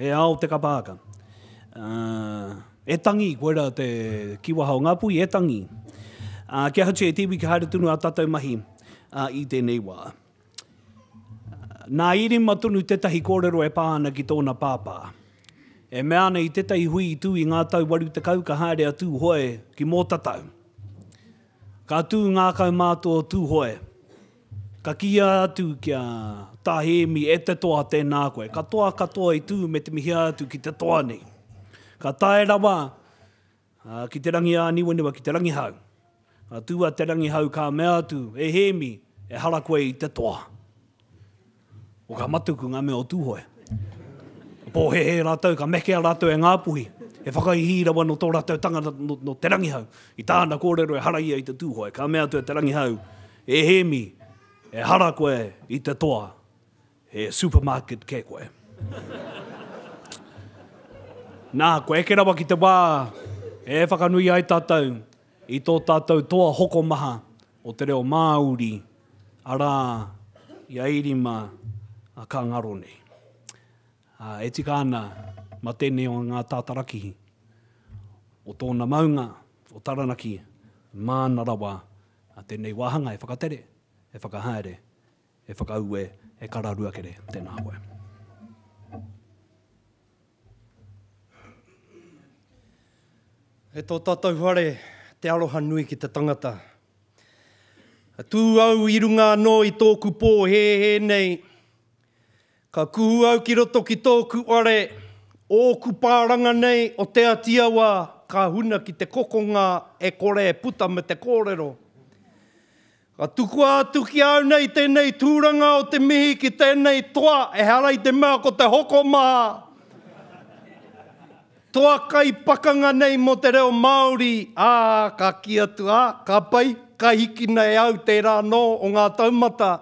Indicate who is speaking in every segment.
Speaker 1: e ao te kapaka. Uh, ah, e tangi, koera te kiwaha o ngapu, e tangi. Uh, kia hatu e tibi ki haere tunu a tatou mahi uh, i tēnei wā. Nā iri matunu tetahi kōrero e pāna ki tōna pāpā. E mea nei tetahi hui i tū i ngā tau waru te kau ka haere a tū hoe ki mō tatau. Ka tū ngā kau mātua tū hoe. Ka kia atu ki tahi mi e te toa tēnā koe. Ka toa katoa i tū me te mihi atu ki te toa nei. Ka tae rawa uh, ki te rangi a niwenewa ki te rangi hau. Ka tūa te rangi hau ka mea atu e he mi e hara koe i te toa. O ka matuku ngā mea o tūhoe. Pō he he rātou, ka meke rātou e ngā puhi. E whakai hi rawa no tō rātou tanga no, no te rangi hau. I tāna kōrero e harai ia i te tūhoe. Ka mea atu e te rangi hau. E he mi e hara koe i te toa he supermarket ke koe. Nā, koe eke rawa ki te wā, e whakanui ai tātou, i tō tātou toa hoko maha o te reo Māori, ara, i airima, a ka ngarone. A, e tika ana, ma tēne o ngā tātaraki, o tōna maunga, o taranaki, mā narawa, a tēnei wāhanga e whakatere, e whakahaere. E whakahaere e whakaue e kararua kere tēnā hoa.
Speaker 2: He e tō tātou whare, te aroha nui ki te tangata. A tū au i runga no i tōku pō he he nei. Ka kuhu au ki roto ki tōku ware, ōku pāranga nei o te atiawa, ka huna ki te kokonga e kore e puta me te kōrero. Kōrero. A Ka tukua tuki au nei tēnei tūranga o te mihi ki tēnei toa e harai te mea ko te hoko mā. toa kai pakanga nei mo te reo Māori, ā, ka kia tu ā, ka pai, ka hiki nei au te rā no o ngā taumata.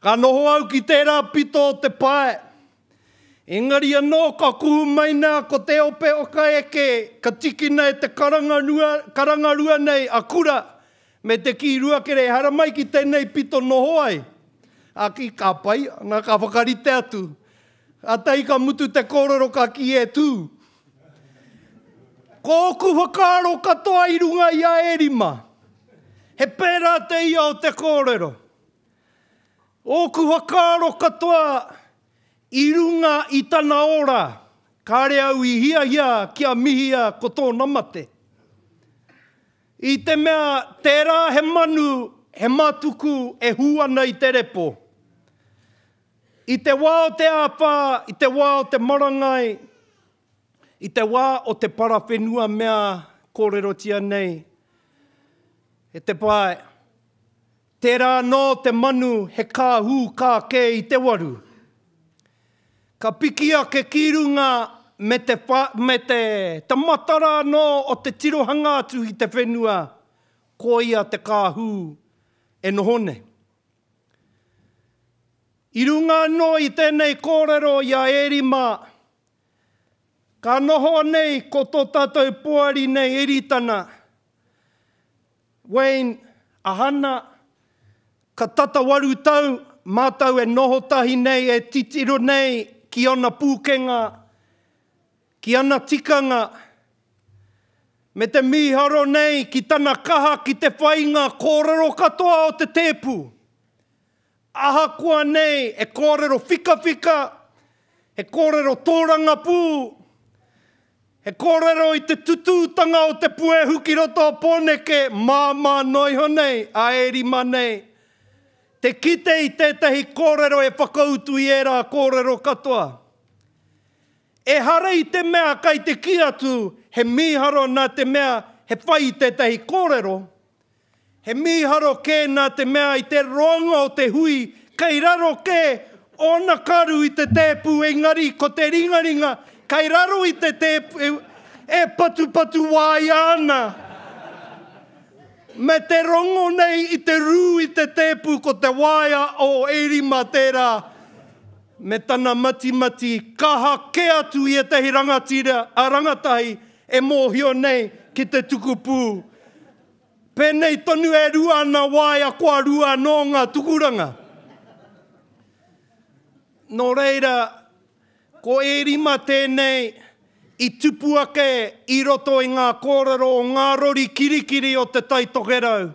Speaker 2: Ka noho au ki te rā pito o te pae. Engari anō, ka kuhu mai nā, ko te ope o ka eke, ka tiki nei te karangarua, karangarua nei, a kura. Ka me te ki rua kere hara mai ki tēnei pito noho ai. A ka pai, nā ka whakari te atu. A tei ka mutu te kororo ka ki e tū. Kōku whakaro katoa i runga i a erima. He pērā te ia o te kōrero. Ōku whakaro katoa i runga i tana ora. Kāre au i hia hia kia mihia ko tō namate. I te mea tērā he manu, he matuku e huana i te repo. I te wā o te āpā, i te wā o te marangai, i te wā o te parawhenua mea kōrerotia nei. E te pāe, tērā nō no te manu he kā hū kā kē i te waru. Ka piki ake ki runga me te, wha, me te tamatara no o te tirohanga atu i te whenua, ko ia te kāhu e nohone. I runga no i tēnei kōrero ia erima, ka noho nei ko tō tātou poari nei eritana. Wayne, ahana, ka tata waru tau, mātau e noho tahi nei e titiro nei ki ona pūkenga, ki ona pūkenga, ki ana tikanga, me te miharo nei ki tana kaha ki te whainga kōrero katoa o te tepu. Aha kua nei e kōrero fika fika, e kōrero tōranga pū, e kōrero i te tutūtanga o te pue roto pōneke, mā mā noiho nei, a eri nei. Te kite i tētahi kōrero e whakautu i era kōrero Kōrero katoa e harai te mea kai te kiatu, he miharo nā te mea he whai te tehi kōrero, he miharo kē nā te mea i te roanga o te hui, kei raro kē ona karu i te tēpū e ngari ko te ringaringa, kei raro i te tēpū e, e patu patu wāi ana. Me te rongo nei i te rū i te tēpū ko te wāia o eirima tērā me tana mati mati kaha ke atu i etahi rangatira a rangatahi e mōhio nei ki te tukupū. Pēnei tonu e rua ana wai a kua rua no ngā tukuranga. Nō reira, ko e rima tēnei i tupu ake i roto i ngā kōraro o ngā rori kirikiri o te tai tokerau.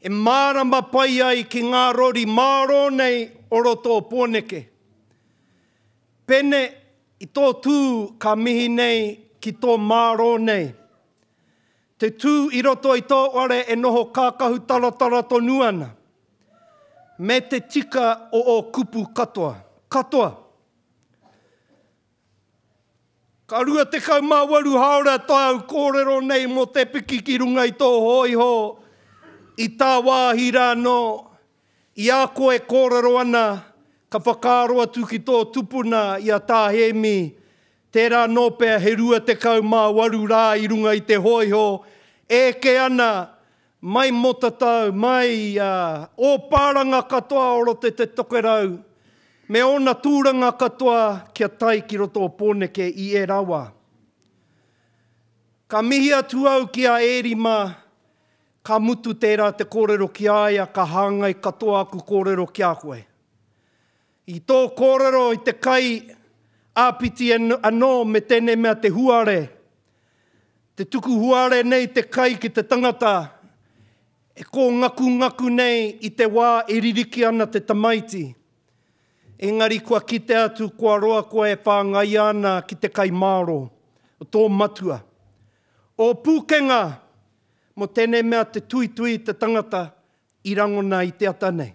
Speaker 2: E mārama pai ai ki ngā rori māro nei o roto o pōneke pene i tō tū ka mihi nei ki tō māro nei. Te tū i roto i tō ware e noho kākahu taratara tō nuana. Me te tika o o kupu katoa. Katoa. Ka rua te kau mā haora tāu kōrero nei mo te piki ki runga i tō hoi I tā wāhi rā no. I ā kōrero ana. I ka whakaro atu ki tō tupuna i a tāhemi. Tērā nōpea he rua te kau mā waru rā i runga i te hoiho. E ke ana, mai motatau, mai uh, o pāranga katoa oro te te tokerau. Me ona tūranga katoa kia tai ki roto o pōneke i e rawa. Ka mihi atu au ki a erima, ka mutu te kōrero ki aia, ka hāngai katoa Ka mutu tērā te kōrero ki aia, ka hāngai katoa ku kōrero ki a koe i tō kōrero i te kai āpiti anō me tēne mea te huare. Te tuku huare nei te kai ki te tangata. E kō ngaku ngaku nei i te wā e ririki ana te tamaiti. Engari kua kite atu kua roa kua e whāngai ana ki te kai māro. O tō matua. O pūkenga mo tēne mea te tuitui te tangata i rangona i te atanei.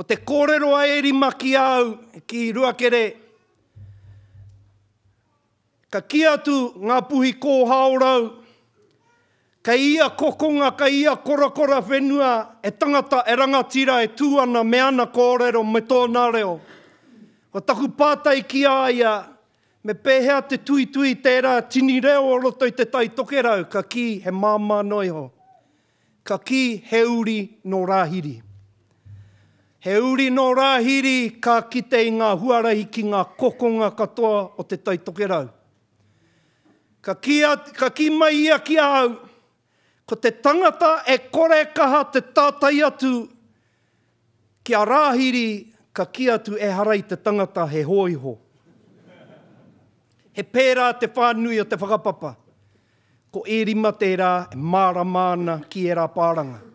Speaker 2: O te kōrero a eri maki au ki ruakere. Ka kia tu ngā puhi kō haorau. Ka ia kokonga, ka ia korakora whenua e tangata e rangatira e tūana me ana kōrero me tōna reo. O taku pātai ki aia me pēhea te tui tui tērā tini reo o roto i te tai tokerau ka ki he māmā noiho. Ka ki he uri no rahiri. Ka no rahiri. He uri no rahiri ka kite i ngā huarahi ki ngā kokonga katoa o te taitokerau. Ka ki, at, ka ki mai ia ki au, ko te tangata e kore kaha te tātai atu, ki a rahiri ka ki atu e harai te tangata he hoiho. He pērā te whānui o te whakapapa, ko eri matērā e māra mana ki e rā pāranga.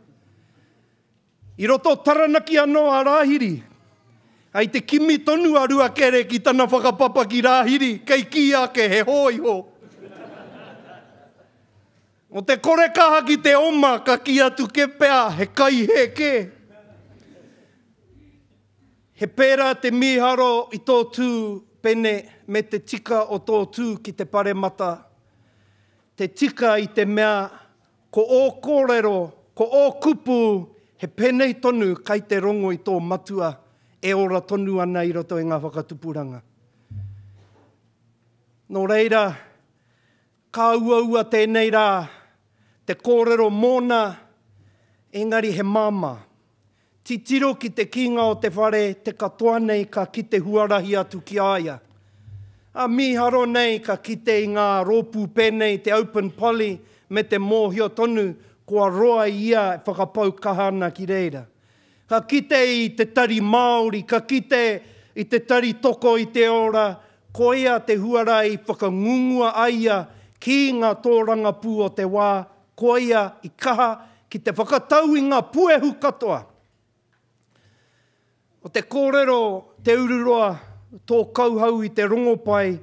Speaker 2: I roto taranaki anō a rāhiri. Ai te kimi tonu a rua kere ki tana whakapapa ki rāhiri, kei ki ake he hoi ho. O te kore kaha ki te oma, ka ki atu ke pea, he kai he ke. He pera te miharo i tōtū pene me te tika o tōtū ki te pare mata. Te tika i te mea, ko ō kōrero, ko ō ko ō kupu, He penei tonu kai te rongo i tō matua e ora tonu ana i roto i e ngā whakatupuranga. Nō reira, kā ua ua tēnei rā, te kōrero mōna, engari he māma. titiro tiro ki te kinga o te whare, te katoa nei ka ki te huarahi atu ki aia. A miharo nei ka ki te ngā rōpū pēnei, te open poly, me te mōhio tonu, kua roa ia e whakapau kahana ki reira. Ka kite i te tari Māori, ka kite i te tari toko i te ora, ko ia te huarai whakangungua aia ki ngā tōranga pū o te wā, ko ia i kaha ki te whakatau i ngā puehu katoa. O te kōrero, te ururoa, tō kauhau i te rongopai,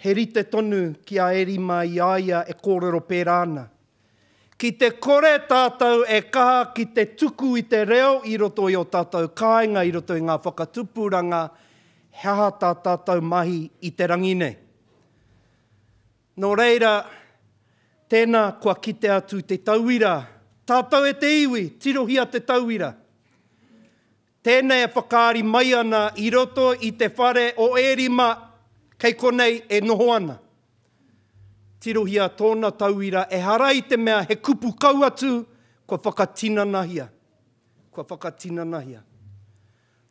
Speaker 2: he rite tonu ki a erima i aia e kōrero pērāna. Ki te kore tātou e kaha ki te tuku i te reo i roto i o tātou kāinga i roto i ngā whakatupuranga heaha tā tātou mahi i te rangine. Nō reira, tēnā kua kite atu te tauira. Tātou e te iwi, tirohia te tauira. Tēnei e whakaari mai ana i roto i te whare o erima kei konei e noho ana tirohia tōna tauira e harai te mea he kupu kau atu kua whakatina nahia. Kua whakatina nahia.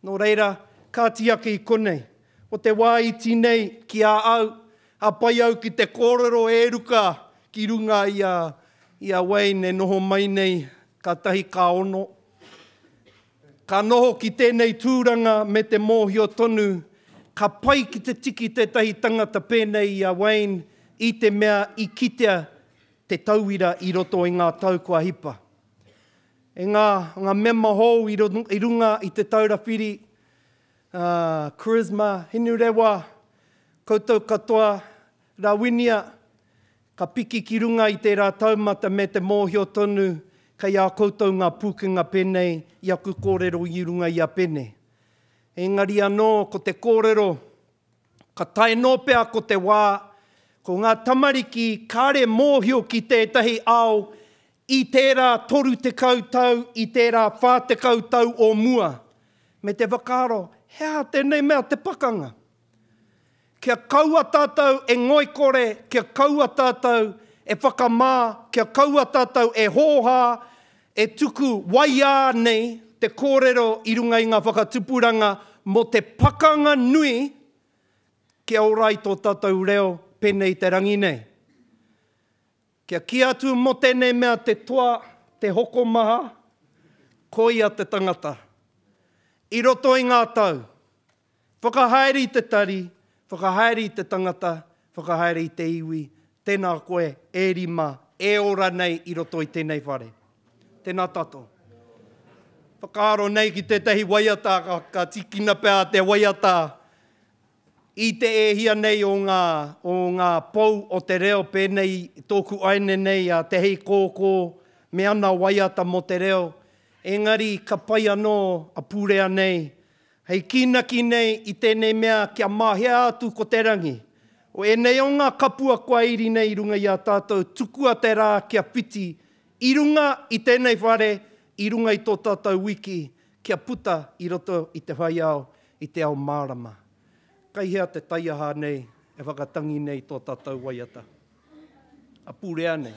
Speaker 2: Nō reira, kāti ake i konei. O te wā i tinei ki a au, a pai au ki te kōrero e ruka ki runga i a, i a wei e noho mai nei ka tahi ka ono. Ka noho ki tēnei tūranga me te mōhio tonu, ka pai ki te tiki te tahi tangata pēnei i a Wayne, i te mea i kitea te tauira i roto i e ngā tau kua hipa. E ngā, ngā mema hou i, i runga i te taura whiri, uh, charisma, hinu rewa, koutou katoa, rawinia, ka piki ki runga i te rā taumata me te mōhio tonu, ka ia koutou ngā pūkinga penei i aku kōrero i runga i a pene. Engari anō ko te kōrero, ka tae nō pea ko te wā, ko ngā tamariki kāre mōhio ki tētahi ao i tērā toru te kautau, i tērā whā te kautau o mua. Me te whakaro, hea tēnei mea te pakanga. Kia kaua tātou e ngoi kore, kia kaua tātou e whakamā, kia kaua tātou e hōhā, e tuku waiā nei te kōrero i runga i ngā whakatupuranga mo te pakanga nui kia ora i tō tātou reo pene i te rangi nei. Kia ki atu mo tēnei mea te toa, te hoko maha, koia te tangata. I roto i ngā tau, whakahaere i te tari, whakahaere i te tangata, whakahaere i te iwi, tēnā koe, e rima, e ora nei i roto i tēnei whare. Tēnā tato. Whakaaro nei ki tētahi waiata, ka, ka tikina pēā te waiata, ka tikina pēā te waiata, i te ehia nei o ngā, o ngā pou o te reo pēnei tōku aine nei a te hei kōkō me ana waiata mo te reo. Engari ka pai anō a pūrea nei. Hei kina ki nei i tēnei mea kia mahea atu ko te rangi. O e nei o ngā kapua kua iri nei i runga i a tātou tukua te rā kia piti. I runga i tēnei whare, i runga i tō tātou wiki. Kia puta i roto i te whaiao, i te ao Mārama kai hea te taiaha nei, e whakatangi nei tō tatau waiata. A pūrea nei.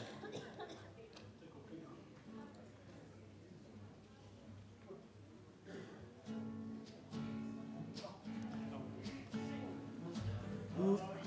Speaker 3: Ooh.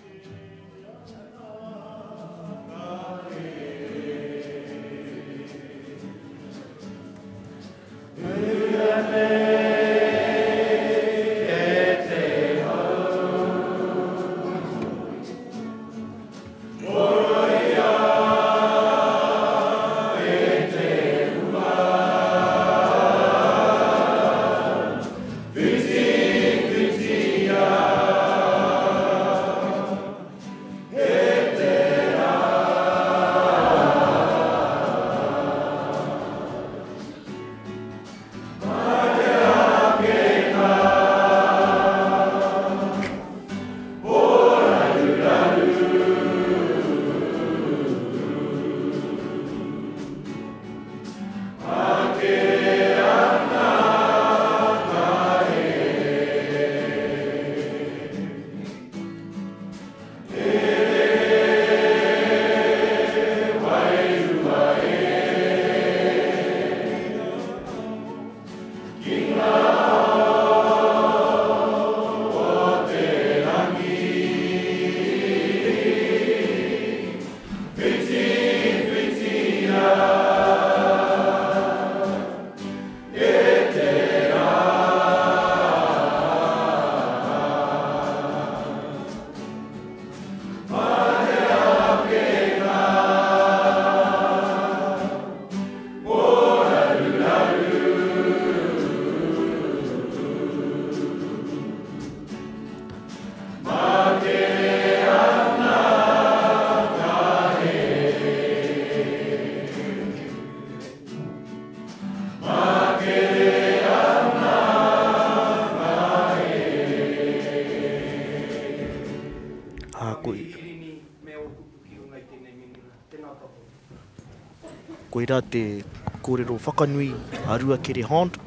Speaker 4: reira te kōrero whakanui a rua kere hand.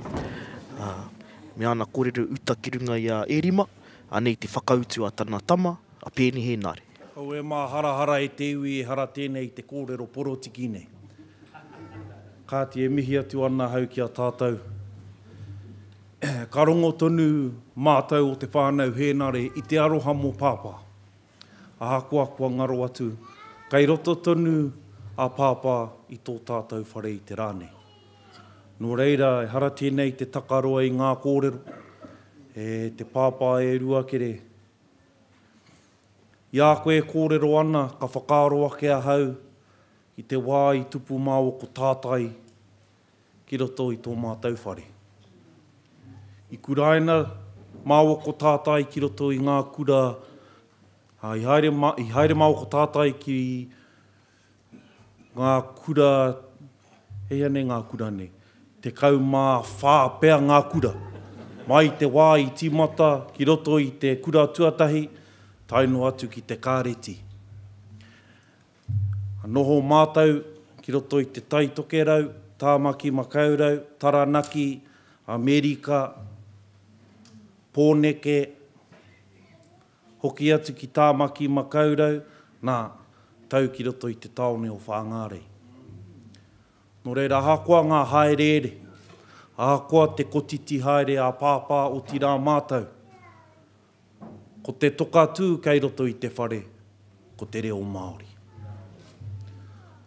Speaker 4: Uh, ah, me ana kōrero uta ki runga i a erima, anei te whakautu a tana tama, a pēni he nāre. Au e mā harahara e te iwi, e hara tēnei te kōrero poro tiki nei. Kā e mihi atu ana hau ki a tātou. Ka rongo tonu mātou o te whānau he nāre i te aroha mō pāpā. Ahakoa kua ngaro atu. Kei roto tonu a pāpā i tō tātou whare i te rāne. Nō reira, e hara tēnei te takaroa i ngā kōrero, e te pāpā e rua kere. I a koe kōrero ana, ka whakaro ake a hau, i te wā i tupu mā o ko tātai, ki roto i tō mātou whare. I kuraina, mā o ko tātai ki roto i ngā kura, ha, i haere, ma, i haere mā o ko tātai ki roto ngā kura, hei ane ngā kura ne, te kau mā whāpea ngā kura. Mai te wā i mata, ki roto i te kura tuatahi, taino atu ki te kāreti. Anoho noho mātau, ki roto i te tai tokerau, tāmaki makaurau, taranaki, Amerika, pōneke, hoki atu ki tāmaki makaurau, nā, tau ki roto i te taone o whangare. No reira, ahakoa ngā haereere, ahakoa te kotiti haere a pāpā o tira mātau. Ko te toka tū kei roto i te whare, ko te reo Māori.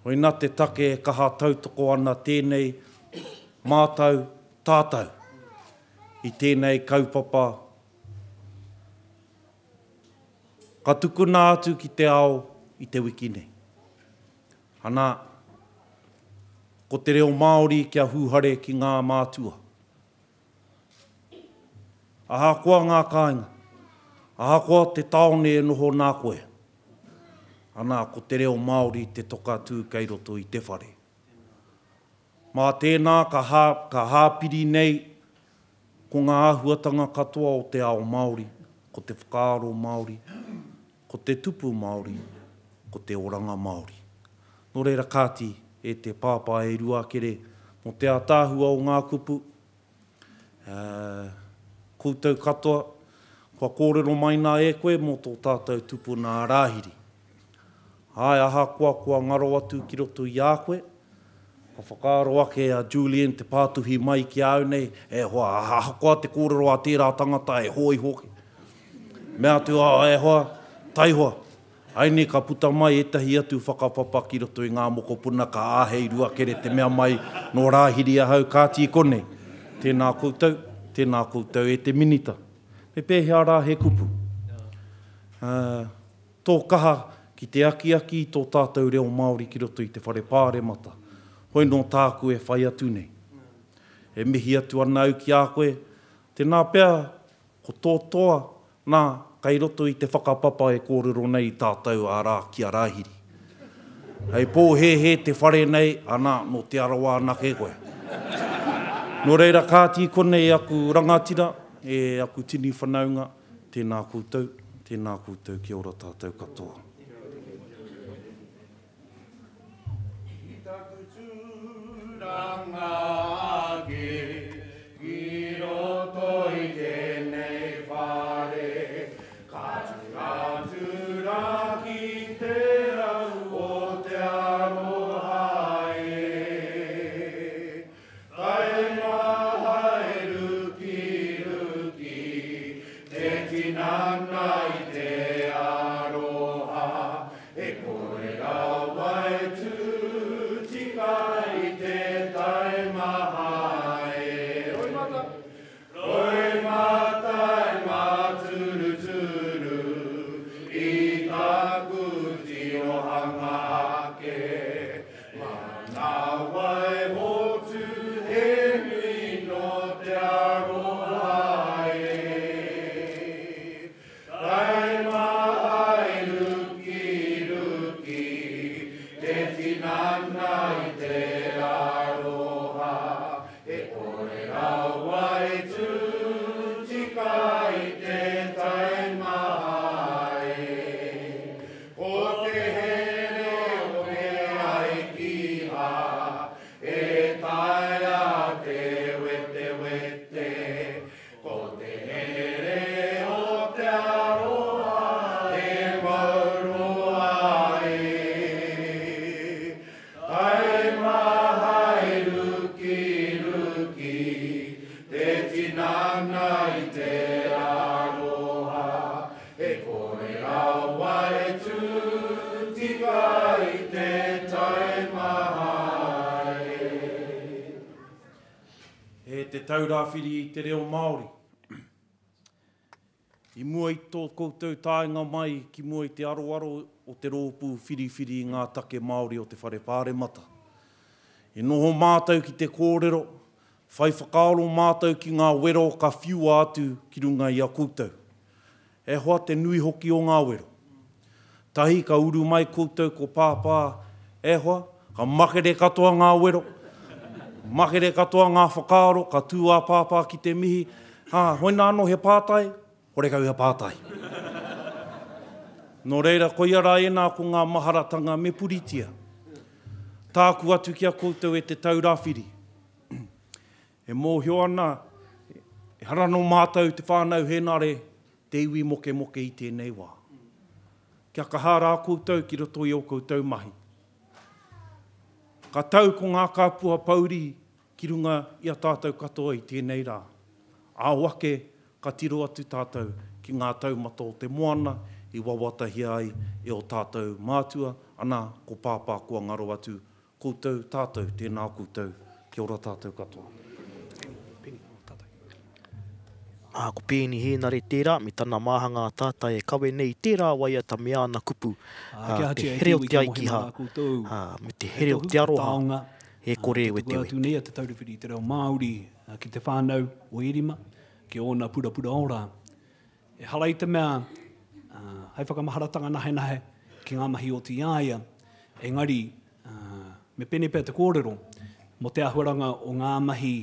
Speaker 4: Hoi nā te take e kaha tautoko ana tēnei mātau, tātau, i tēnei kaupapa. Ka tukuna atu ki te ao, i te wiki nei. Hana, ko te reo Māori kia huhare ki ngā mātua. Aha koa ngā kāinga. Aha koa te taone e noho nā koe. Ana, ko te reo Māori te toka tū kei roto i te whare. Mā tēnā ka, hā, ka hāpiri nei ko ngā huatanga katoa o te ao Māori, ko te whakaaro Māori, ko te tupu Māori, ko te oranga Māori. Nō reira kāti e te pāpā e rua kere mo te atāhua o ngā kupu, uh, koutou katoa, kua kōrero mai nā e koe mō tō tātou tupu nā rāhiri. Ai aha kua kua ngaro atu ki roto i ākoe, ka whakaro ake a Julian te pātuhi mai ki au nei, e hoa aha kua te kōrero a tērā tangata e hoi hoki. Mea tu a e hoa, tai hoa. Aine ka puta mai e tahi atu whakapapa ki roto i ngā puna ka āhe i rua kere te mea mai no rāhiri a hau kāti i kone. Tēnā koutou, tēnā koutou e te minita. Me pēhea rā he kupu. Uh, tō kaha ki te aki aki tō tātou reo Māori ki roto i te whare pāre mata. Hoi nō tāku e whai atu nei. E mihi atu anau ki ākoe. Tēnā pēa, ko tō toa, nā Kei roto i te whakapapa e kōrero nei tātou a rā ki a rāhiri. Hei pō he he te whare nei, anā, no te arawā nā ke koe. No reira kāti i e aku rangatira, e aku tini whanaunga, tēnā koutou, tēnā koutou ki ora tātou katoa.
Speaker 3: Ki tāku tūranga
Speaker 4: taurawhiri i te reo Māori. I mua i tō koutou tāinga mai ki mua i te aroaro o te rōpū whiriwhiri i ngā take Māori o te whare pāre mata. E noho mātou ki te kōrero, whai whakaaro mātou ki ngā wero ka whiu atu ki runga i a koutou. E hoa te nui hoki o ngā wero. Tahi ka uru mai koutou ko pāpā, e hoa, ka makere katoa ngā wero, makere katoa ngā whakaaro, ka tūā pāpā ki te mihi. Ha, hoi nā no he pātai, hore kau he pātai. No reira, koi ara e nā ko ngā maharatanga me puritia. Tāku atu ki a koutou e te taurāwhiri. E mōhio ana, e harano mātou te whānau henare, te iwi moke moke i tēnei wā. Kia kahā rā koutou ki roto i o koutou mahi. Ka tau ko ngā kāpua pauri ki runga i a tātou katoa i tēnei rā. A wake ka tiro atu tātou ki ngā tau mato o te moana i wawata hi ai e o tātou mātua ana ko pāpā kua ngaro atu koutou tātou tēnā koutou ki ora tātou katoa. A ko pēni he nare tērā, me tāna māhanga tātai e kawe nei tērā wai a tamia ana kupu. A, a, te e here o te aikiha,
Speaker 1: me te e here o te aroha, he kore e te wei. Te te tauriwhiri te reo Māori a, ki te whānau o Erima, ki ona pura pura ora. E halai te mea, a, hai whakamaharatanga nahe nahe, ki ngā mahi o te iaia, engari me pene pēr te kōrero, mo te ahuranga o ngā mahi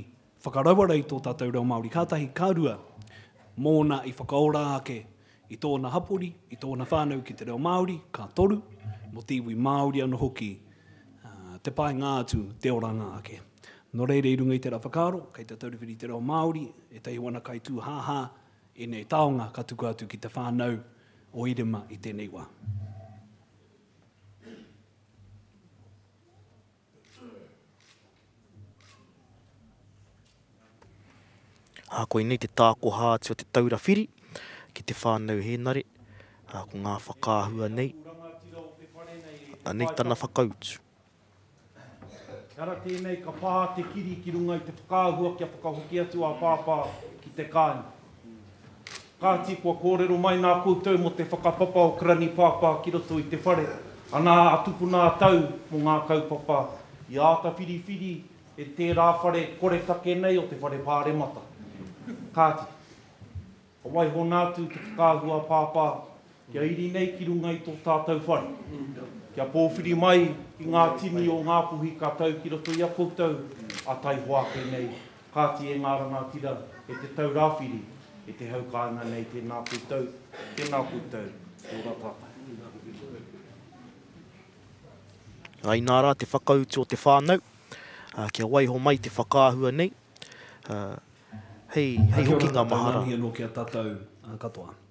Speaker 1: whakarawarei tō tātou reo Māori. Kātahi, kārua, mōna i whakaora ake i tōna hapuri, i tōna whānau ki te reo Māori, ka toru, mo tīwi Māori ano hoki, uh, te pai ngā atu, te ora oranga ake. No reire i runga i te rā whakaaro, te tauriwiri te reo Māori, e tei wana kai tū hāhā, e nei taonga ka tuku atu ki te whānau o irima i tēnei wā.
Speaker 4: Ha, ko inei te ta ko ha o te taura whiri, ki te fa he hēnare, ha, ko ngā whakāhua nei, a nei tāna whakautu. Kara tēnei ka pa te kiri ki runga i te whakāhua kia whakahuki atu a pāpā ki te kāni. Kā tīpua kōrero mai na nā te mo te whakapapa o krani pāpā ki roto i te whare. A nā atupuna tau mo ngā kaupapa. I āta whiriwhiri e te tērā whare kore take nei o te whare pāre mata kāti. A wai hona tu te whakāhua pāpā, kia iri nei ki runga i tō tātou whare. Kia pōwhiri mai i ngā tini o ngā puhi ka tau ki roto i a koutou, a tai hoake nei, kāti e ngā ranga tira, e te tau rāwhiri, e te haukāna nei te nā koutou, te nā koutou, tō ratata. Ai nā rā te whakautu o te whānau, uh, kia waiho mai te whakāhua nei, hei, hei hoki ngā mahara. Hei
Speaker 1: hoki ngā mahara. Hei hoki ngā mahara.